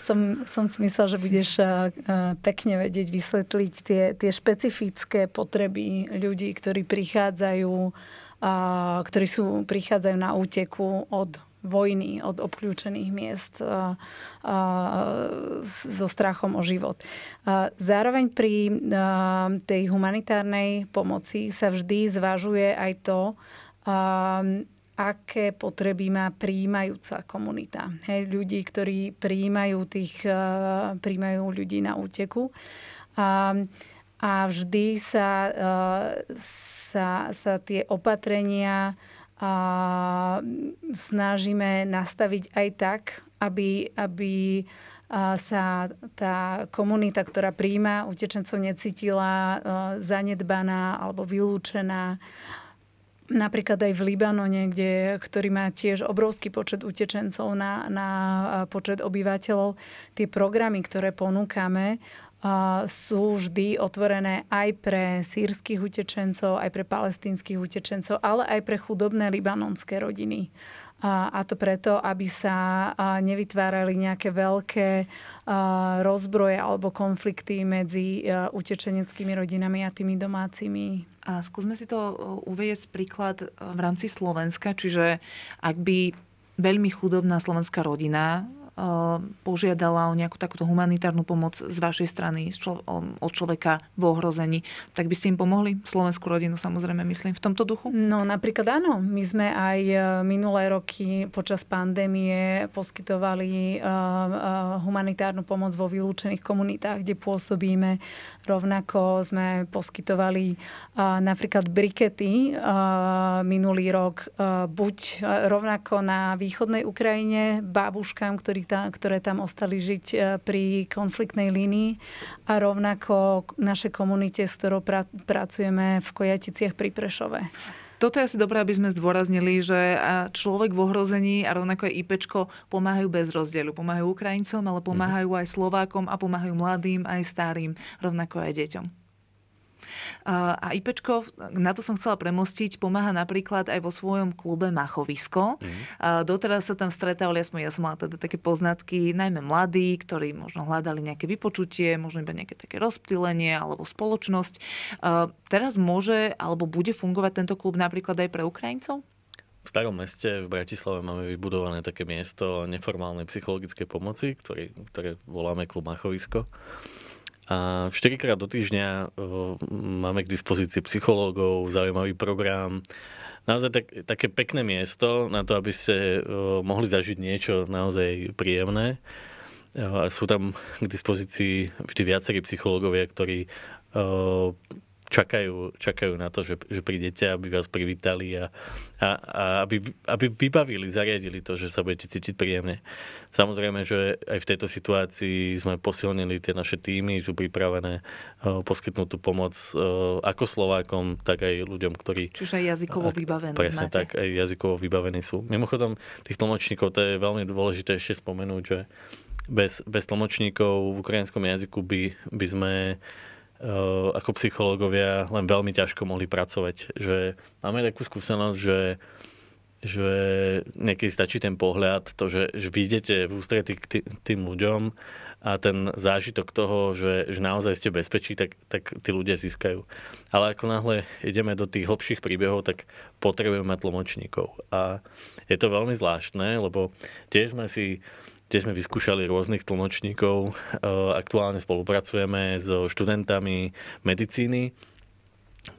som, som si myslel, že budeš eh, pekne vedieť vysvetliť tie, tie špecifické potreby ľudí, ktorí prichádzajú, ktorí sú, prichádzajú na úteku od vojny, od obklúčených miest so strachom o život. zároveň pri tej humanitárnej pomoci sa vždy zvažuje aj to, aké potreby má príjmajúca komunita. Hej, ľudí, ktorí príjmajú, tých, eh, príjmajú ľudí na úteku. A, a vždy sa, eh, sa, sa tie opatrenia a, eh, snažíme nastaviť aj tak, aby, aby sa tá komunita, ktorá príjma utečencov, necítila zanedbaná alebo vylúčená napríklad aj v Libanone, kde, ktorý má tiež obrovský počet utečencov na, na počet obyvateľov, tie programy, ktoré ponúkame, sú vždy otvorené aj pre sírskych utečencov, aj pre palestínskych utečencov, ale aj pre chudobné libanonské rodiny. A to preto, aby sa nevytvárali nejaké veľké rozbroje alebo konflikty medzi utečeneckými rodinami a tými domácimi a skúsme si to e, uvieť príklad e, v rámci Slovenska, čiže ak by veľmi chudobná slovenská rodina požiadala o nejakú takúto humanitárnu pomoc z vašej strany od človeka v ohrození, tak by ste im pomohli? Slovenskú rodinu samozrejme myslím v tomto duchu? No napríklad áno. My sme aj e, minulé roky počas pandémie poskytovali e, e, humanitárnu pomoc vo vylúčených komunitách, kde pôsobíme. Rovnako sme poskytovali napríklad brikety minulý rok buď rovnako na východnej Ukrajine bábuškám, ktorí ktoré tam ostali žiť e, pri konfliktnej línii a rovnako naše komunite, s ktorou pra, pracujeme v Kojaticiach pri Prešove toto je asi dobré, aby sme zdôraznili, že e, človek v ohrození a rovnako aj IPčko pomáhajú bez rozdielu. Pomáhajú Ukrajincom, ale pomáhajú aj Slovákom a pomáhajú mladým, aj starým, rovnako aj deťom. A IPčko, na to som chcela premostiť, pomáha napríklad aj vo svojom klube Machovisko. Mm-hmm. Doteraz sa tam stretávali, aspoň ja som mala teda také poznatky, najmä mladí, ktorí možno hľadali nejaké vypočutie, možno iba nejaké také rozptýlenie alebo spoločnosť. Teraz môže alebo bude fungovať tento klub napríklad aj pre Ukrajincov? V starom meste v Bratislave máme vybudované také miesto neformálnej psychologickej pomoci, ktoré, ktoré voláme klub Machovisko. A 4 krát do týždňa eh, máme k dispozícii psychológov, zaujímavý program, naozaj tak, také pekné miesto na to, aby ste eh, mohli zažiť niečo naozaj príjemné. Eh, a sú tam k dispozícii vždy viacerí psychológovia, ktorí čakajú, čakajú na to, že, že prídete, aby vás privítali a, a, a aby, aby vybavili, zariadili to, že sa budete cítiť príjemne. Samozrejme, že aj v tejto situácii sme posilnili tie naše týmy, sú pripravené e, poskytnúť tú pomoc e, ako Slovákom, tak aj ľuďom, ktorí... Čiže aj jazykovo vybavení Presne máte. tak, aj jazykovo vybavení sú. Mimochodom, tých tlmočníkov, to je veľmi dôležité ešte spomenúť, že bez, bez tlmočníkov v ukrajinskom jazyku by, by sme uh, Eh, ako psychológovia len veľmi ťažko mohli pracovať. Že máme takú skúsenosť, že, že niekedy stačí ten pohľad, to, že, že vidíte v ústretí k tým, tým ľuďom a ten zážitok toho, že, že naozaj ste bezpečí, tak, tak tí ľudia získajú. Ale ako náhle ideme do tých hlbších príbehov, tak potrebujeme tlmočníkov. A je to veľmi zvláštne, lebo tiež sme si Tiež sme vyskúšali rôznych tlmočníkov. Eh, aktuálne spolupracujeme so študentami medicíny,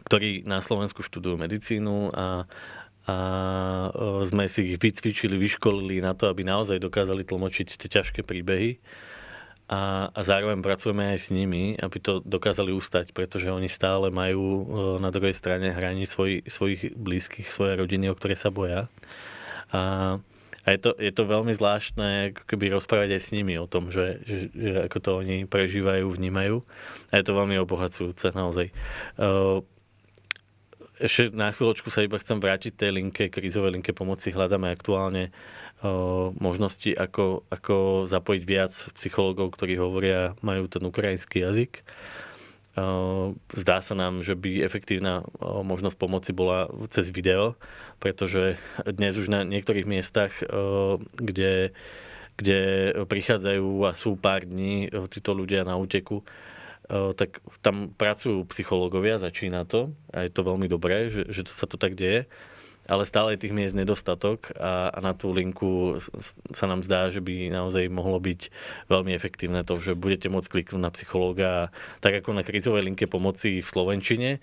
ktorí na Slovensku študujú medicínu a, a eh, sme si ich vycvičili, vyškolili na to, aby naozaj dokázali tlmočiť tie ťažké príbehy a, a zároveň pracujeme aj s nimi, aby to dokázali ustať, pretože oni stále majú eh, na druhej strane hraní svoj, svojich blízkych, svoje rodiny, o ktoré sa boja. A a je to, je to veľmi zvláštne ako keby rozprávať aj s nimi o tom, že, že, že ako to oni prežívajú, vnímajú. A je to veľmi obohacujúce naozaj. Ehm, ešte na chvíľočku sa iba chcem vrátiť tej linke, krízovej linke pomoci. Hľadáme aktuálne ehm, možnosti, ako, ako zapojiť viac psychológov, ktorí hovoria, majú ten ukrajinský jazyk Eh, zdá sa nám, že by efektívna eh, možnosť pomoci bola cez video, pretože dnes už na niektorých miestach, eh, kde, kde prichádzajú a sú pár dní títo ľudia na úteku, tak tam pracujú psychológovia, začína to a je to veľmi dobré, že, že to sa to tak deje ale stále tých miest nedostatok a, a na tú linku sa nám zdá, že by naozaj mohlo byť veľmi efektívne to, že budete môcť kliknúť na psychológa, tak ako na krizovej linke pomoci v Slovenčine,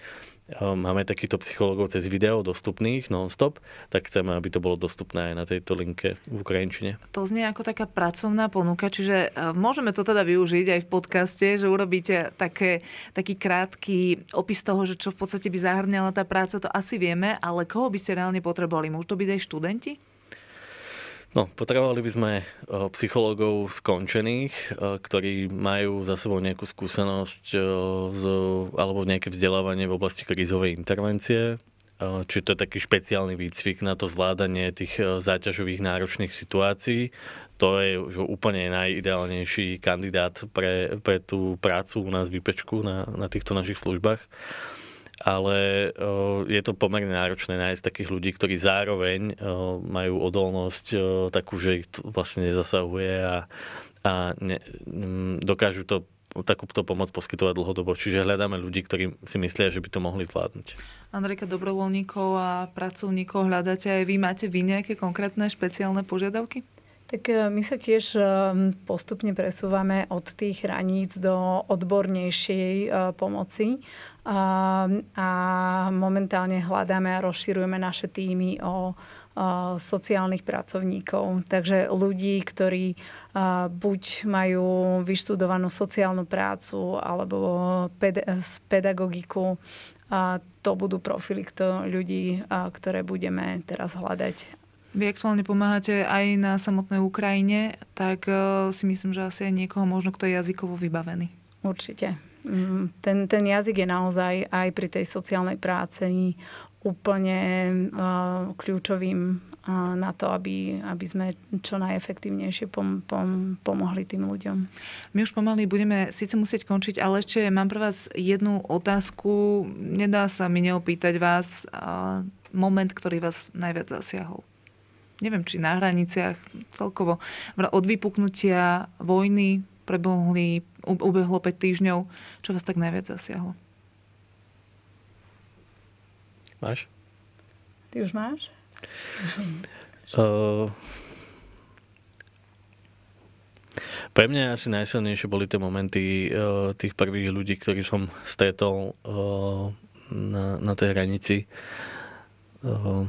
Ehm, máme takýchto psychológov cez video dostupných non-stop, tak chceme, aby to bolo dostupné aj na tejto linke v Ukrajinčine. To znie ako taká pracovná ponuka, čiže ehm, môžeme to teda využiť aj v podcaste, že urobíte také, taký krátky opis toho, že čo v podstate by zahrňala tá práca, to asi vieme, ale koho by ste reálne potrebovali? Môžu to byť aj študenti? No, potrebovali by sme eh, psychológov skončených, eh, ktorí majú za sebou nejakú skúsenosť eh, z, alebo nejaké vzdelávanie v oblasti krízovej intervencie. Čiže to je taký špeciálny výcvik na to zvládanie tých záťažových náročných situácií. To je už úplne najideálnejší kandidát pre, pre tú prácu u nás v výpečku na, na týchto našich službách ale je to pomerne náročné nájsť takých ľudí, ktorí zároveň majú odolnosť takú, že ich vlastne nezasahuje a, a ne, dokážu to takúto pomoc poskytovať dlhodobo. Čiže hľadáme ľudí, ktorí si myslia, že by to mohli zvládnuť. Andrejka, dobrovoľníkov a pracovníkov hľadáte aj vy. Máte vy nejaké konkrétne špeciálne požiadavky? Tak e, my sa tiež e, postupne presúvame od tých hraníc do odbornejšej e, pomoci a momentálne hľadáme a rozširujeme naše týmy o sociálnych pracovníkov. Takže ľudí, ktorí buď majú vyštudovanú sociálnu prácu alebo pedagogiku, to budú profily kto, ľudí, ktoré budeme teraz hľadať. Vy aktuálne pomáhate aj na samotnej Ukrajine, tak e, si myslím, že asi aj niekoho možno, kto je jazykovo vybavený. Určite. Mm, ten, ten jazyk je naozaj aj pri tej sociálnej práci úplne uh, kľúčovým uh, na to, aby, aby sme čo najefektívnejšie pom, pom, pomohli tým ľuďom. My už pomaly budeme síce musieť končiť, ale ešte mám pre vás jednu otázku. Nedá sa mi neopýtať vás uh, moment, ktorý vás najviac zasiahol. Neviem, či na hraniciach celkovo. Od vypuknutia vojny prebohli ubehlo 5 týždňov, čo vás tak najviac zasiahlo? Máš? Ty už máš? Uh, pre mňa asi najsilnejšie boli tie momenty uh, tých prvých ľudí, ktorí som stretol uh, na, na tej hranici. Uh,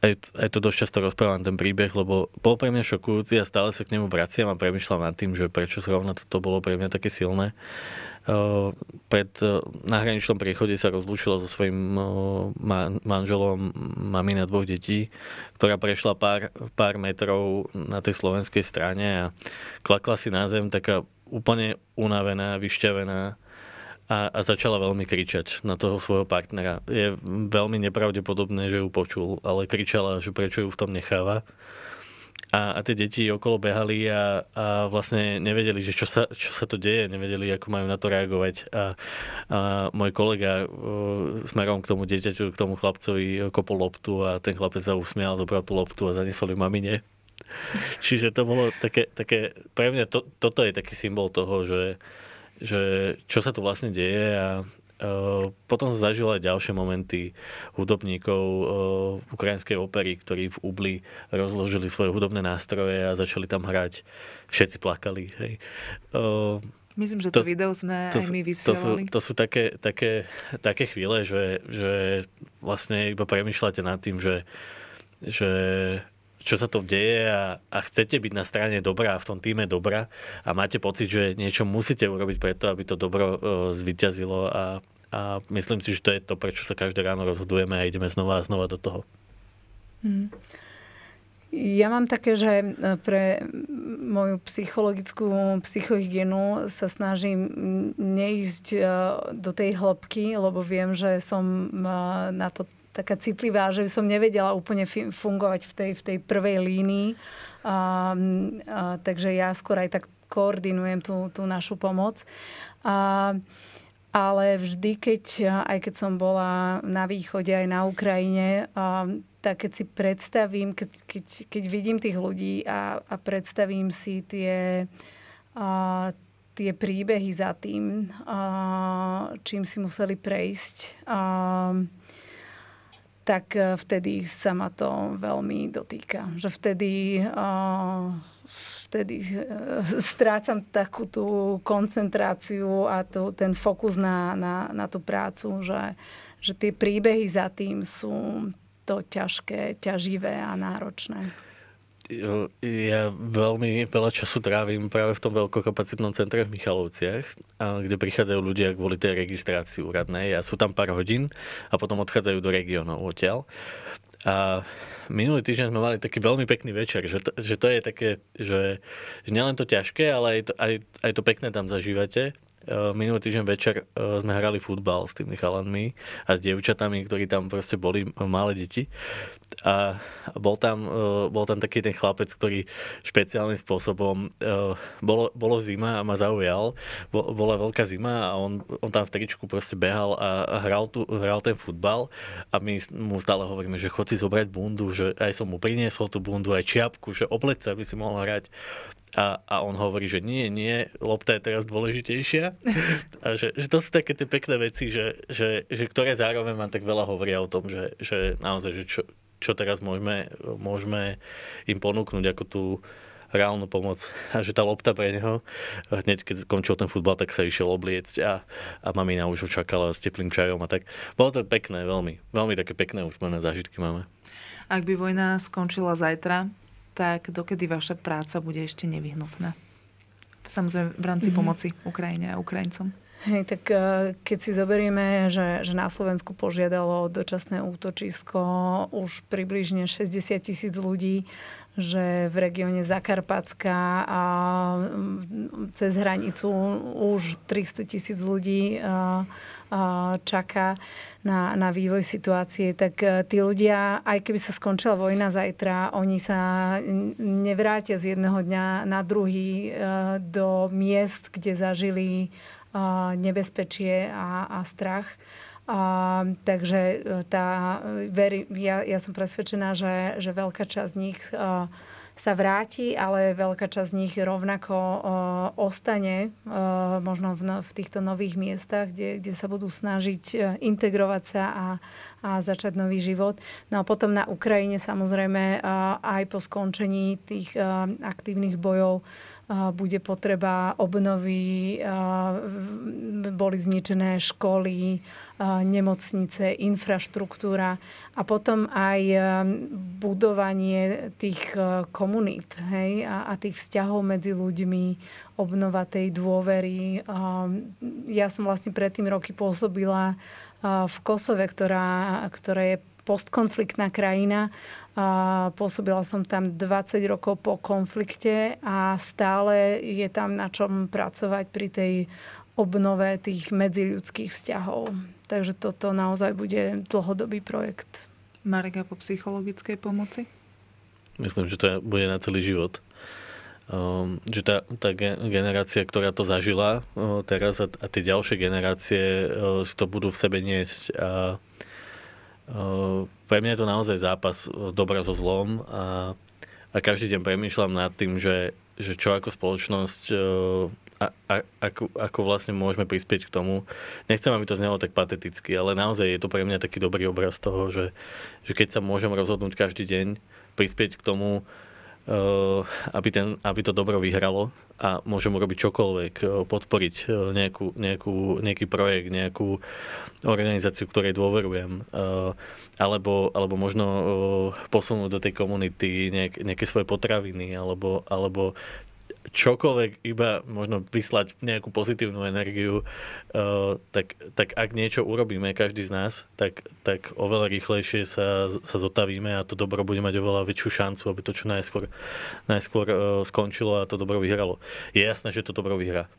aj, aj to dosť často rozprávam ten príbeh, lebo bol pre mňa šokujúci a stále sa k nemu vraciam a premyšľam nad tým, že prečo zrovna toto bolo pre mňa také silné. Pred na hraničnom priechode sa rozlúčila so svojím manželom mami na dvoch detí, ktorá prešla pár, pár metrov na tej slovenskej strane a klakla si na zem taká úplne unavená, vyšťavená a, a začala veľmi kričať na toho svojho partnera. Je veľmi nepravdepodobné, že ju počul, ale kričala, že prečo ju v tom necháva. A, a tie deti okolo behali a, a vlastne nevedeli, že čo sa, čo sa to deje, nevedeli, ako majú na to reagovať. A, a môj kolega uh, smerom k tomu dieťaťu, k tomu chlapcovi kopol loptu a ten chlapec sa usmial, zobral tú loptu a zaniesol ju mamine. Čiže to bolo také, také pre mňa to, toto je taký symbol toho, že že čo sa tu vlastne deje a e, potom som zažil aj ďalšie momenty hudobníkov e, ukrajinskej opery, ktorí v Ubli rozložili svoje hudobné nástroje a začali tam hrať. Všetci plakali. Hej. E, Myslím, že to, to video sme to, aj my vysielali. To sú, to sú také, také, také chvíle, že, že vlastne iba premyšľate nad tým, že, že čo sa to deje a, a chcete byť na strane dobrá a v tom týme dobrá a máte pocit, že niečo musíte urobiť preto, aby to dobro zvyťazilo a, a myslím si, že to je to, prečo sa každé ráno rozhodujeme a ideme znova a znova do toho. Mm. Ja mám také, že e, pre moju psychologickú psychohygienu sa snažím neísť e, do tej hĺbky, lebo viem, že som e, na to taká citlivá, že by som nevedela úplne fungovať v tej, v tej prvej línii. A, a, takže ja skôr aj tak koordinujem tú, tú našu pomoc. A, ale vždy, keď, aj keď som bola na východe, aj na Ukrajine, a, tak keď si predstavím, keď, keď, keď vidím tých ľudí a, a predstavím si tie, a, tie príbehy za tým, a, čím si museli prejsť, a, tak eh, vtedy sa ma to veľmi dotýka. Že vtedy, eh, vtedy eh, strácam takú tú koncentráciu a tú, ten fokus na, na, na tú prácu, že, že tie príbehy za tým sú to ťažké, ťaživé a náročné ja veľmi veľa času trávim práve v tom veľkokapacitnom centre v Michalovciach, kde prichádzajú ľudia kvôli tej registrácii úradnej a sú tam pár hodín a potom odchádzajú do regiónov odtiaľ. A minulý týždeň sme mali taký veľmi pekný večer, že to, že to je také, že, že nielen to ťažké, ale aj to, aj, aj to pekné tam zažívate E, minulý týždeň večer e, sme hrali futbal s tými chalanmi a s dievčatami, ktorí tam proste boli malé deti. A bol tam, e, bol tam taký ten chlapec, ktorý špeciálnym spôsobom, bolo, bolo zima a ma zaujal, bola veľká zima a on, on tam v tričku proste behal a hral, tu, hral ten futbal a my mu stále hovoríme, že chod si zobrať bundu, že aj som mu priniesol tú bundu, aj čiapku, že obleca, by si mohol hrať. A, a on hovorí, že nie, nie, lopta je teraz dôležitejšia. A že, že to sú také tie pekné veci, že, že, že ktoré zároveň vám tak veľa hovoria o tom, že, že naozaj, že čo, čo teraz môžeme, môžeme im ponúknuť ako tú reálnu pomoc. A že tá lopta pre neho, hneď keď skončil ten futbal, tak sa išiel obliecť a, a mamina už očakala čakala s teplým čajom a tak. Bolo to pekné, veľmi, veľmi také pekné úsmené zážitky máme. Ak by vojna skončila zajtra, tak dokedy vaša práca bude ešte nevyhnutná? Samozrejme v rámci mm-hmm. pomoci Ukrajine a Ukrajincom. Hej, tak eh, keď si zoberieme, že, že na Slovensku požiadalo dočasné útočisko už približne 60 tisíc ľudí, že v regióne Zakarpacka a mm, cez hranicu už 300 tisíc ľudí eh, eh, čaká na, na vývoj situácie, tak e, tí ľudia, aj keby sa skončila vojna zajtra, oni sa nevrátia z jedného dňa na druhý e, do miest, kde zažili e, nebezpečie a, a strach. A, takže tá, ja, ja som presvedčená, že, že veľká časť z nich a, sa vráti, ale veľká časť z nich rovnako ostane možno no, v týchto nových miestach, kde, kde sa budú snažiť e, integrovať sa a, a začať nový život. No a potom na Ukrajine samozrejme e, aj po skončení tých e, aktívnych bojov bude potreba obnovy, boli zničené školy, nemocnice, infraštruktúra a potom aj e, budovanie tých e, komunít hej, a, a tých vzťahov medzi ľuďmi, obnova tej dôvery. Ja som vlastne predtým roky pôsobila e, v Kosove, ktorá, ktorá je postkonfliktná krajina. Pôsobila som tam 20 rokov po konflikte a stále je tam na čom pracovať pri tej obnove tých medziľudských vzťahov. Takže toto naozaj bude dlhodobý projekt. Marika po psychologickej pomoci? Myslím, že to bude na celý život. Um, že tá, tá generácia, ktorá to zažila uh, teraz a, a tie ďalšie generácie uh, si to budú v sebe niesť. A, uh, pre mňa je to naozaj zápas uh, dobra so zlom a, a každý deň premýšľam nad tým, že, že čo ako spoločnosť a, a, ako, ako vlastne môžeme prispieť k tomu. Nechcem, aby to znelo tak pateticky, ale naozaj je to pre mňa taký dobrý obraz toho, že, že keď sa môžem rozhodnúť každý deň, prispieť k tomu, Uh, aby, ten, aby to dobro vyhralo a môžem urobiť čokoľvek, uh, podporiť uh, nejakú, nejakú, nejaký projekt, nejakú organizáciu, ktorej dôverujem, alebo, alebo možno posunúť do tej komunity nejak, nejaké svoje potraviny, alebo, alebo čokoľvek, iba možno vyslať nejakú pozitívnu energiu, uh, tak, tak ak niečo urobíme každý z nás, tak, tak oveľa rýchlejšie sa, sa zotavíme a to dobro bude mať oveľa väčšiu šancu, aby to čo najskôr, najskôr uh, skončilo a to dobro vyhralo. Je jasné, že to dobro vyhrá,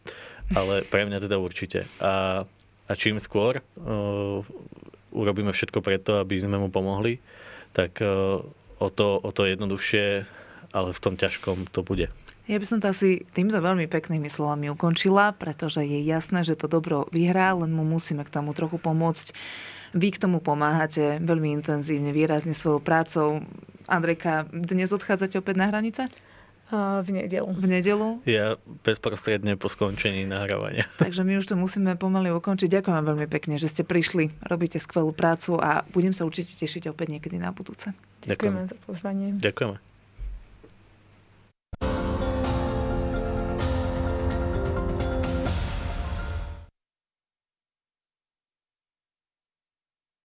ale pre mňa teda určite. A, a čím skôr uh, urobíme všetko preto, aby sme mu pomohli, tak uh, o, to, o to jednoduchšie, ale v tom ťažkom to bude. Ja by som to asi týmto veľmi peknými slovami ukončila, pretože je jasné, že to dobro vyhrá, len mu musíme k tomu trochu pomôcť. Vy k tomu pomáhate veľmi intenzívne, výrazne svojou prácou. Andrejka, dnes odchádzate opäť na hranice? v nedelu. V nedelu? Ja bezprostredne po skončení nahrávania. Takže my už to musíme pomaly ukončiť. Ďakujem vám veľmi pekne, že ste prišli. Robíte skvelú prácu a budem sa určite tešiť opäť niekedy na budúce. Ďakujeme Ďakujem. za pozvanie. Ďakujeme.